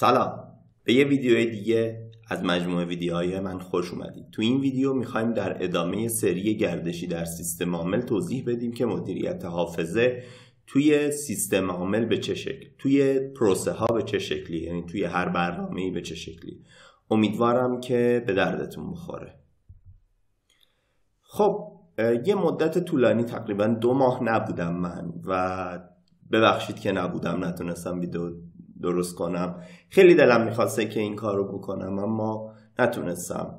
سلام به یه ویدیو دیگه از مجموعه ویدیوهای من خوش اومدید تو این ویدیو میخوایم در ادامه سری گردشی در سیستم عامل توضیح بدیم که مدیریت حافظه توی سیستم عامل به چه شکل توی پروسه ها به چه شکلی یعنی توی هر برنامه‌ای به چه شکلی امیدوارم که به دردتون بخوره خب یه مدت طولانی تقریبا دو ماه نبودم من و ببخشید که نبودم نتونستم ویدیو درست کنم خیلی دلم میخواسته که این کار رو بکنم اما نتونستم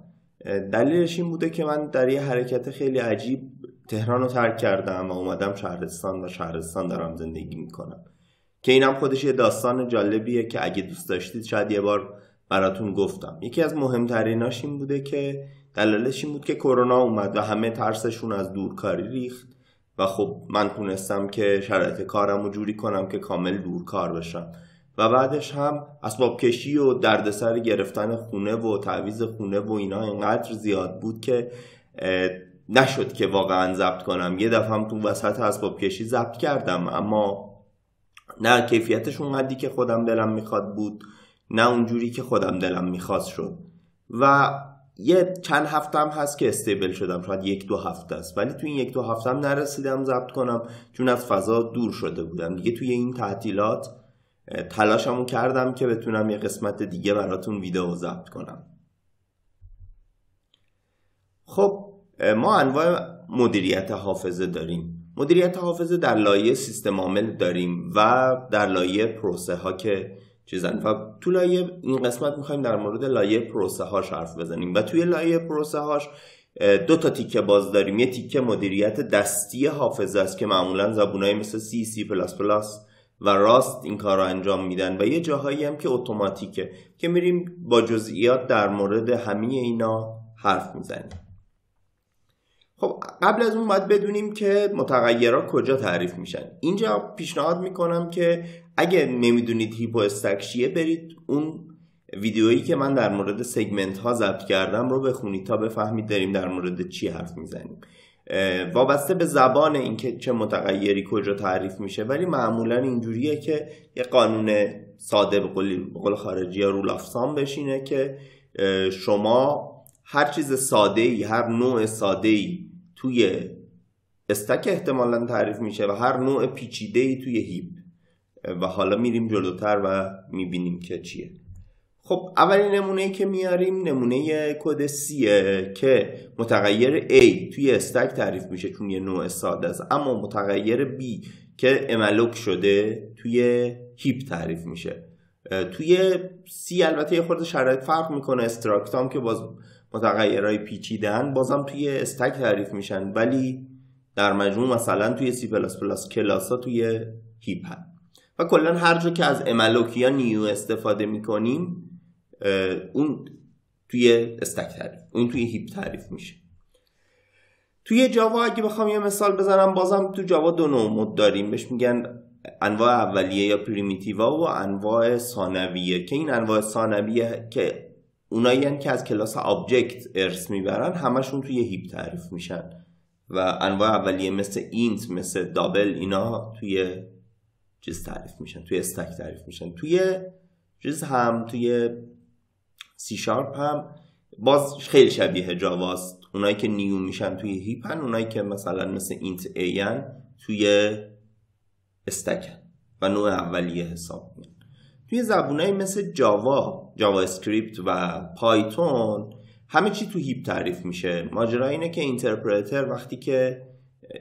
دلیلش این بوده که من در یه حرکت خیلی عجیب تهران رو ترک کردم و اومدم شهرستان و شهرستان دارم زندگی میکنم که اینم خودش یه داستان جالبیه که اگه دوست داشتید شاید یه بار براتون گفتم یکی از مهمتریناش این بوده که دلالش این بود که کرونا اومد و همه ترسشون از دورکاری ریخت و خب من تونستم که شرایط کارم رو جوری کنم که کامل دورکار بشم و بعدش هم اسباب کشی و دردسر گرفتن خونه و تعویز خونه و اینا اینقدر زیاد بود که نشد که واقعا ضبط کنم یه دفعه هم تو وسط اسباب کشی ضبط کردم اما نه کیفیتش اونقدی که خودم دلم میخواد بود نه اونجوری که خودم دلم میخواست شد و یه چند هفته هم هست که استیبل شدم شاید یک دو هفته است ولی تو این یک دو هفته هم نرسیدم ضبط کنم چون از فضا دور شده بودم دیگه توی این تعطیلات تلاشمو کردم که بتونم یه قسمت دیگه براتون ویدیو ضبط کنم خب ما انواع مدیریت حافظه داریم مدیریت حافظه در لایه سیستم عامل داریم و در لایه پروسه ها که چیزن و تو لایه این قسمت میخوایم در مورد لایه پروسه هاش حرف بزنیم و توی لایه پروسه هاش دو تا تیکه باز داریم یه تیکه مدیریت دستی حافظه است که معمولا زبونایی مثل سی سی و راست این کار را انجام میدن و یه جاهایی هم که اتوماتیکه که میریم با جزئیات در مورد همه اینا حرف میزنیم خب قبل از اون باید بدونیم که متغیرها کجا تعریف میشن اینجا پیشنهاد میکنم که اگه نمیدونید هیپو استک برید اون ویدیویی که من در مورد سگمنت ها ضبط کردم رو بخونید تا بفهمید داریم در مورد چی حرف میزنیم وابسته به زبان اینکه چه متغیری کجا تعریف میشه ولی معمولا اینجوریه که یه قانون ساده به قول خارجی یا رول سام بشینه که شما هر چیز ساده ای هر نوع ساده ای توی استک احتمالا تعریف میشه و هر نوع پیچیده ای توی هیپ و حالا میریم جلوتر و میبینیم که چیه خب اولین نمونه که میاریم نمونه کد C که متغیر A توی استک تعریف میشه چون یه نوع ساده است اما متغیر B که املوک شده توی هیپ تعریف میشه توی C البته یه خورده شرایط فرق میکنه استراکتام که باز متغیرهای پیچیدن بازم توی استک تعریف میشن ولی در مجموع مثلا توی C++ کلاس ها توی هیپ هن. و کلا هر جا که از املوک یا نیو استفاده میکنیم اون توی استک تعریف اون توی هیپ تعریف میشه توی جاوا اگه بخوام یه مثال بزنم بازم تو جاوا دو نوع مد داریم بهش میگن انواع اولیه یا پریمیتیوا و انواع ثانویه که این انواع ثانویه که اونایی که از کلاس آبجکت ارث میبرن همشون توی هیپ تعریف میشن و انواع اولیه مثل اینت مثل دابل اینا توی چیز تعریف میشن توی استک تعریف میشن توی چیز هم توی سی شارپ هم باز خیلی شبیه جاواست اونایی که نیو میشن توی هیپن اونایی که مثلا مثل اینت این توی استکن و نوع اولیه حساب میان توی زبونایی مثل جاوا جاوا اسکریپت و پایتون همه چی تو هیپ تعریف میشه ماجرا اینه که اینترپرتر وقتی که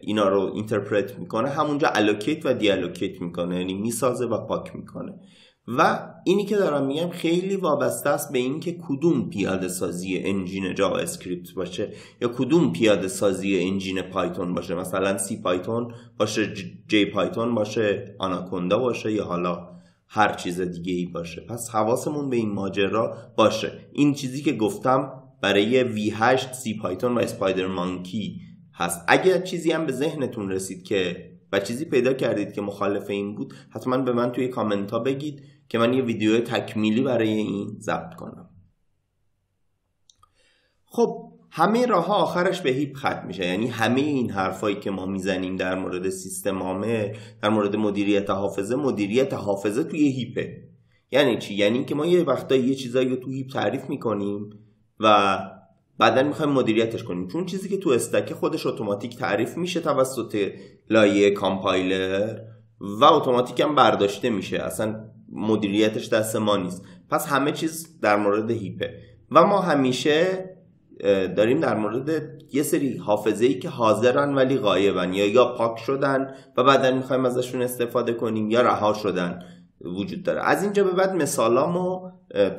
اینا رو اینترپرت میکنه همونجا الوکیت و دیالوکیت میکنه یعنی میسازه و پاک میکنه و اینی که دارم میگم خیلی وابسته است به اینکه کدوم پیاده سازی انجین جاوا اسکریپت باشه یا کدوم پیاده سازی انجین پایتون باشه مثلا سی پایتون باشه جی پایتون باشه آناکوندا باشه یا حالا هر چیز دیگه ای باشه پس حواسمون به این ماجرا باشه این چیزی که گفتم برای V8 سی پایتون و اسپایدر مانکی هست اگر چیزی هم به ذهنتون رسید که و چیزی پیدا کردید که مخالف این بود حتما به من توی کامنت ها بگید که من یه ویدیو تکمیلی برای این ضبط کنم خب همه راه ها آخرش به هیپ ختم میشه یعنی همه این حرفایی که ما میزنیم در مورد سیستم عامل در مورد مدیریت حافظه مدیریت حافظه توی هیپه یعنی چی یعنی که ما یه وقتا یه چیزایی رو تو هیپ تعریف میکنیم و بعدا میخوایم مدیریتش کنیم چون چیزی که تو استک خودش اتوماتیک تعریف میشه توسط لایه کامپایلر و اتوماتیک هم برداشته میشه اصلا مدیریتش دست ما نیست پس همه چیز در مورد هیپه و ما همیشه داریم در مورد یه سری حافظه ای که حاضرن ولی غایبن یا یا پاک شدن و بعدا میخوایم ازشون استفاده کنیم یا رها شدن وجود داره از اینجا به بعد مثالامو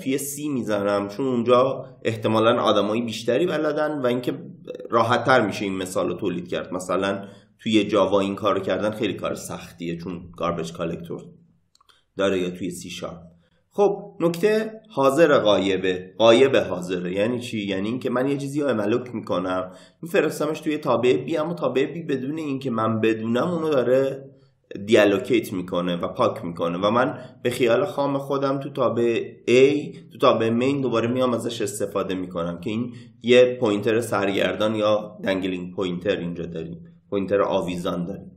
توی سی میزنم چون اونجا احتمالا آدمایی بیشتری بلدن و اینکه راحتتر میشه این مثال رو تولید کرد مثلا توی جاوا این کار کردن خیلی کار سختیه چون گاربج کالکتور داره یا توی سی شارپ خب نکته حاضر غایبه غایب حاضره یعنی چی یعنی اینکه من یه چیزی رو املوک میکنم میفرستمش توی تابع بی اما تابع بی بدون اینکه من بدونم اونو داره دیالوکیت میکنه و پاک میکنه و من به خیال خام خودم تو تابع A تو تابع مین دوباره میام ازش استفاده میکنم که این یه پوینتر سرگردان یا دنگلینگ پوینتر اینجا داریم پوینتر آویزان داریم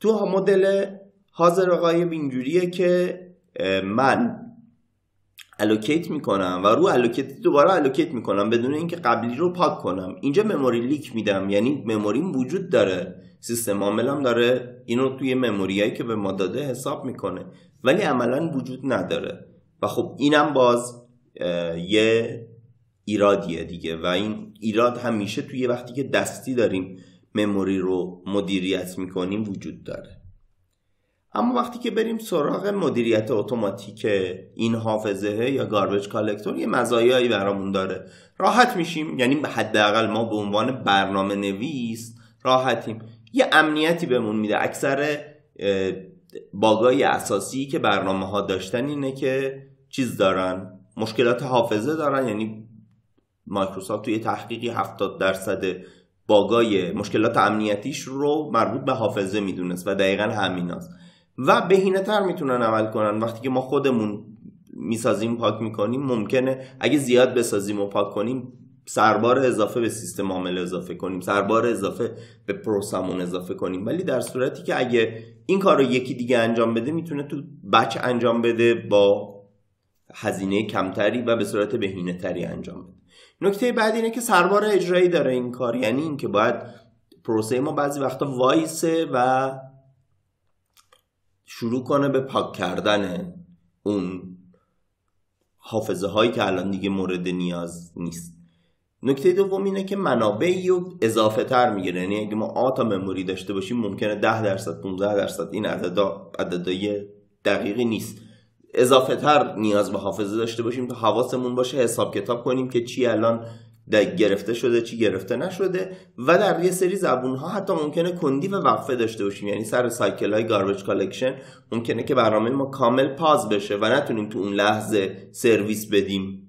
تو مدل حاضر قایب اینجوریه که من الوکیت میکنم و رو الوکیت دوباره الوکیت میکنم بدون اینکه قبلی رو پاک کنم اینجا مموری لیک میدم یعنی مموریم وجود داره سیستم عاملم داره اینو توی مموریایی که به ما داده حساب میکنه ولی عملا وجود نداره و خب اینم باز یه ایرادیه دیگه و این ایراد همیشه توی وقتی که دستی داریم مموری رو مدیریت میکنیم وجود داره اما وقتی که بریم سراغ مدیریت اتوماتیک این حافظه یا گاربج کالکتور یه مزایایی برامون داره راحت میشیم یعنی حداقل ما به عنوان برنامه نویس راحتیم یه امنیتی بهمون میده اکثر باگای اساسی که برنامه ها داشتن اینه که چیز دارن مشکلات حافظه دارن یعنی مایکروسافت توی تحقیقی 70 درصد باگای مشکلات امنیتیش رو مربوط به حافظه میدونست و دقیقا همین است. و بهینه تر میتونن عمل کنن وقتی که ما خودمون میسازیم پاک میکنیم ممکنه اگه زیاد بسازیم و پاک کنیم سربار اضافه به سیستم عامل اضافه کنیم سربار اضافه به پروسمون اضافه کنیم ولی در صورتی که اگه این کار رو یکی دیگه انجام بده میتونه تو بچ انجام بده با هزینه کمتری و به صورت بهینه تری انجام بده نکته بعد اینه که سربار اجرایی داره این کار یعنی اینکه باید پروسه ما بعضی وقتا وایسه و شروع کنه به پاک کردن اون حافظه هایی که الان دیگه مورد نیاز نیست نکته دوم اینه که منابعی رو اضافه تر میگیره یعنی اگه ما آتا مموری داشته باشیم ممکنه 10 درصد 15 درصد این عددا عددای دقیقی نیست اضافه تر نیاز به حافظه داشته باشیم تا حواسمون باشه حساب کتاب کنیم که چی الان گرفته شده چی گرفته نشده و در یه سری زبون ها حتی ممکنه کندی و وقفه داشته باشیم یعنی سر سایکل های گاربج کالکشن ممکنه که برنامه ما کامل پاز بشه و نتونیم تو اون لحظه سرویس بدیم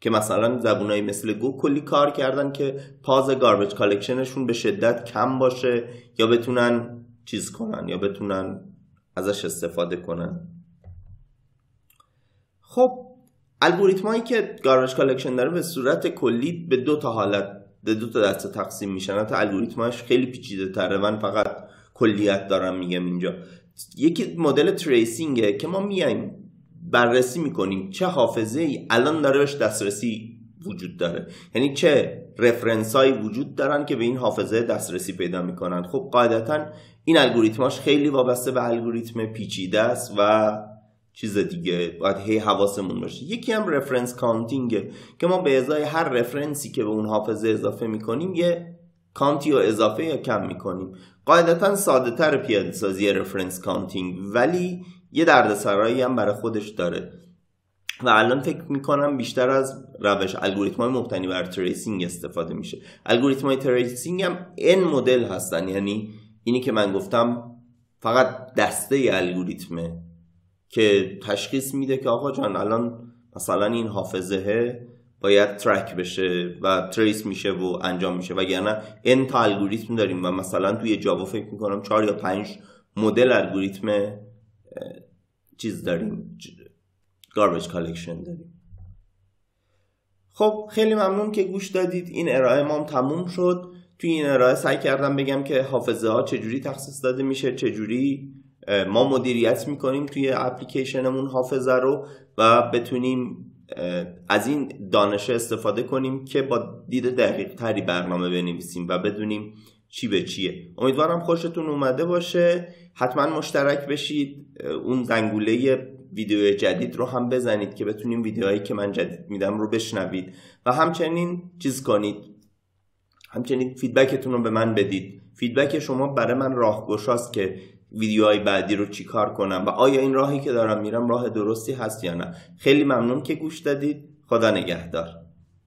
که مثلا زبونایی مثل گو کلی کار کردن که پاز گاربیج کالکشنشون به شدت کم باشه یا بتونن چیز کنن یا بتونن ازش استفاده کنن خب الگوریتمایی که گاربج کالکشن داره به صورت کلی به دو تا حالت به دو تا دسته تقسیم میشن حتی الگوریتمش خیلی پیچیده تره من فقط کلیت دارم میگم اینجا یکی مدل تریسینگه که ما میایم بررسی میکنیم چه حافظه ای الان داره بهش دسترسی وجود داره یعنی چه رفرنس هایی وجود دارن که به این حافظه دسترسی پیدا میکنن خب قاعدتا این الگوریتماش خیلی وابسته به الگوریتم پیچیده است و چیز دیگه باید هی حواسمون باشه یکی هم رفرنس کانتینگه که ما به ازای هر رفرنسی که به اون حافظه اضافه میکنیم یه کانتی رو اضافه یا کم میکنیم قاعدتا ساده تر پیاده سازی رفرنس کانتینگ ولی یه دردسرایی هم برای خودش داره و الان فکر میکنم بیشتر از روش الگوریتم های مبتنی بر تریسینگ استفاده میشه الگوریتم های تریسینگ هم این مدل هستن یعنی اینی که من گفتم فقط دسته الگوریتمه که تشخیص میده که آقا جان الان مثلا این حافظه باید ترک بشه و تریس میشه و انجام میشه وگرنه این تا الگوریتم داریم و مثلا توی جاوا فکر میکنم چهار یا پنج مدل الگوریتم چیز داریم گاربیج کالکشن داریم خب خیلی ممنون که گوش دادید این ارائه مام تموم شد توی این ارائه سعی کردم بگم که حافظه ها چجوری تخصیص داده میشه چجوری ما مدیریت میکنیم توی اپلیکیشنمون حافظه رو و بتونیم از این دانش استفاده کنیم که با دید دقیق تری برنامه بنویسیم و بدونیم چی به چیه امیدوارم خوشتون اومده باشه حتما مشترک بشید اون زنگوله ویدیو جدید رو هم بزنید که بتونیم ویدیوهایی که من جدید میدم رو بشنوید و همچنین چیز کنید همچنین فیدبکتون رو به من بدید فیدبک شما برای من است که ویدیوهای بعدی رو چیکار کنم و آیا این راهی که دارم میرم راه درستی هست یا نه خیلی ممنون که گوش دادید خدا نگهدار